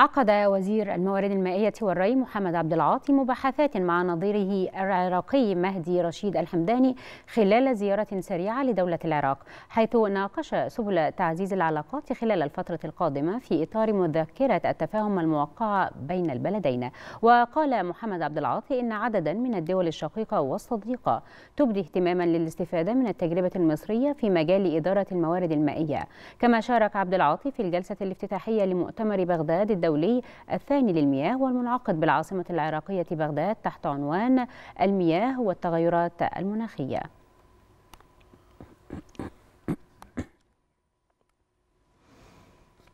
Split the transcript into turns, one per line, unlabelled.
عقد وزير الموارد المائية والري محمد عبد العاطي مباحثات مع نظيره العراقي مهدي رشيد الحمداني خلال زيارة سريعة لدولة العراق حيث ناقش سبل تعزيز العلاقات خلال الفترة القادمة في إطار مذكرة التفاهم الموقعة بين البلدين وقال محمد عبد العاطي إن عددا من الدول الشقيقة والصديقة تبدي اهتماما للاستفادة من التجربة المصرية في مجال إدارة الموارد المائية كما شارك عبد العاطي في الجلسة الافتتاحية لمؤتمر بغداد الدولة الدولي الثاني للمياه والمنعقد بالعاصمة العراقية بغداد تحت عنوان المياه والتغيرات المناخية